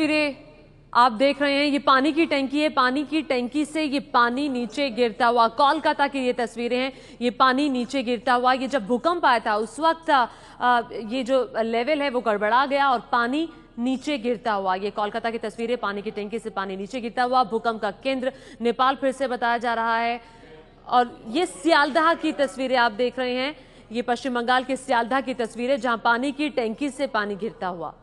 तस्वीरें आप देख रहे हैं ये पानी की टैंकी है पानी की टैंकी से ये पानी नीचे गिरता हुआ कोलकाता की ये तस्वीरें हैं ये पानी नीचे गिरता हुआ ये जब भूकंप आया था उस वक्त ये जो लेवल है वो गड़बड़ा गया और पानी नीचे गिरता हुआ ये कोलकाता की तस्वीरें पानी की टैंकी से पानी नीचे गिरता हुआ भूकंप का केंद्र नेपाल फिर से बताया जा रहा है और ये सियालदाह की तस्वीरें आप देख रहे हैं ये पश्चिम बंगाल के सियालदाह की तस्वीरें जहां पानी की टैंकी से पानी गिरता हुआ